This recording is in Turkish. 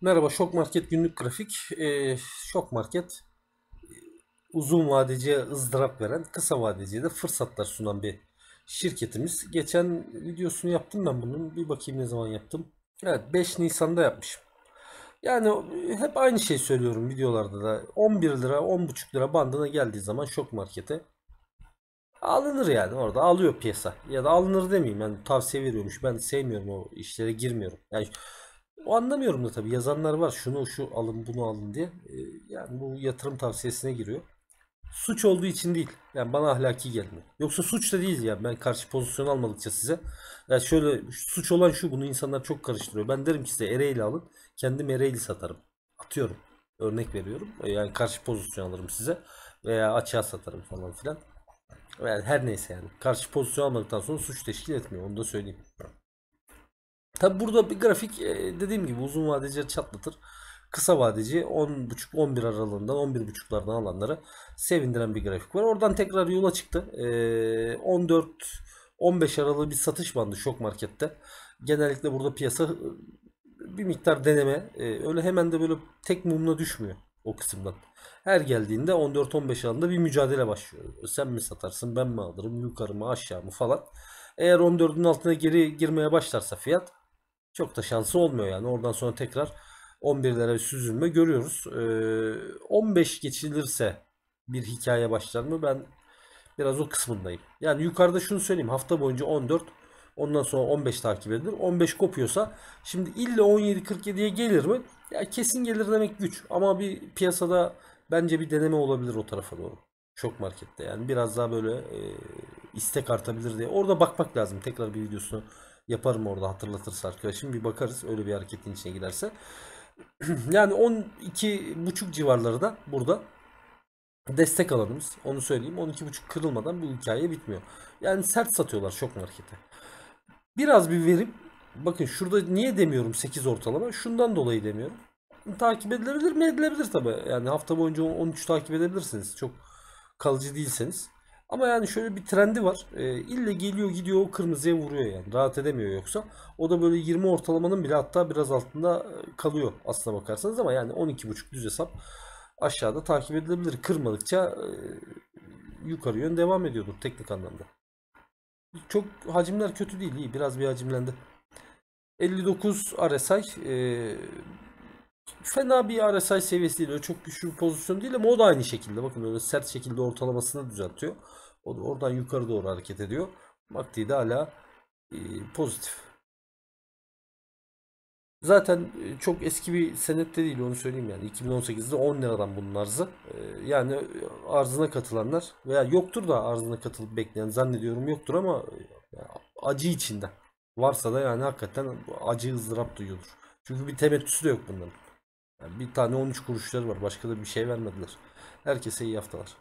Merhaba Şok Market günlük grafik. Ee, Şok Market uzun vadeci ızdırap veren, kısa vadeci de fırsatlar sunan bir şirketimiz. Geçen videosunu yaptım ben bunun. Bir bakayım ne zaman yaptım. Evet 5 Nisan'da yapmışım. Yani hep aynı şey söylüyorum videolarda da. 11 lira 10,5 lira bandına geldiği zaman Şok Market'e alınır yani orada alıyor piyasa. Ya da alınır demeyeyim yani tavsiye veriyormuş. Ben sevmiyorum o işlere girmiyorum. Yani o anlamıyorum da tabii yazanlar var şunu şu alın bunu alın diye. Ee, yani bu yatırım tavsiyesine giriyor. Suç olduğu için değil. Yani bana ahlaki gelmiyor. Yoksa suç da değil yani ben karşı pozisyon almadıkça size. Yani şöyle suç olan şu bunu insanlar çok karıştırıyor. Ben derim ki size Ereğli alın. Kendim Ereğli satarım. Atıyorum. Örnek veriyorum. E, yani karşı pozisyon alırım size. Veya açığa satarım falan filan. Yani her neyse yani. Karşı pozisyon almadıktan sonra suç teşkil etmiyor. Onu da söyleyeyim. Tabi burada bir grafik e, dediğim gibi uzun vadeci çatlatır. Kısa vadeci 10.5-11 aralığından 11.5'lardan alanları sevindiren bir grafik var. Oradan tekrar yola çıktı. 14-15 e, aralığı bir satış bandı şok markette. Genellikle burada piyasa e, bir miktar deneme. Öyle hemen de böyle tek mumla düşmüyor o kısımdan. Her geldiğinde 14-15 aralığında bir mücadele başlıyor. Sen mi satarsın ben mi alırım yukarı mı aşağı mı falan. Eğer 14'ün altına geri girmeye başlarsa fiyat çok da şansı olmuyor yani. Oradan sonra tekrar 11'lere süzülme görüyoruz. Ee, 15 geçilirse bir hikaye başlar mı? Ben biraz o kısmındayım. Yani yukarıda şunu söyleyeyim. Hafta boyunca 14 ondan sonra 15 takip edilir. 15 kopuyorsa şimdi illa 17.47'ye gelir mi? Ya kesin gelir demek güç. Ama bir piyasada bence bir deneme olabilir o tarafa doğru. Şok markette yani biraz daha böyle e, istek artabilir diye. Orada bakmak lazım. Tekrar bir videosunu Yaparım orada hatırlatırsa arkadaşım. Bir bakarız öyle bir hareketin içine giderse yani 12.5 civarları da burada destek alanımız. Onu söyleyeyim. 12.5 kırılmadan bu hikaye bitmiyor. Yani sert satıyorlar şok markete. Biraz bir verim. Bakın şurada niye demiyorum 8 ortalama? Şundan dolayı demiyorum. Takip edilebilir mi? Edilebilir tabi. Yani hafta boyunca 13 takip edebilirsiniz. Çok kalıcı değilseniz. Ama yani şöyle bir trendi var. E, ee, ille geliyor gidiyor o kırmızıya vuruyor yani. Rahat edemiyor yoksa. O da böyle 20 ortalamanın bile hatta biraz altında e, kalıyor aslına bakarsanız ama yani 12.5 düz hesap aşağıda takip edilebilir. Kırmadıkça e, yukarı yön devam ediyordur teknik anlamda. Çok hacimler kötü değil iyi biraz bir hacimlendi. 59 RSI e, fena bir RSI seviyesi değil. Öyle çok güçlü bir pozisyon değil ama o da aynı şekilde. Bakın öyle sert şekilde ortalamasını düzeltiyor. O da oradan yukarı doğru hareket ediyor. MACD de hala e, pozitif. Zaten e, çok eski bir senette değil onu söyleyeyim yani. 2018'de 10 liradan bunun arzı. E, yani e, arzına katılanlar veya yoktur da arzına katılıp bekleyen zannediyorum yoktur ama acı içinde. Varsa da yani hakikaten acı ızdırap duyulur Çünkü bir temettüsü de yok bunların. Yani bir tane 13 kuruşları var. Başka da bir şey vermediler. Herkese iyi haftalar.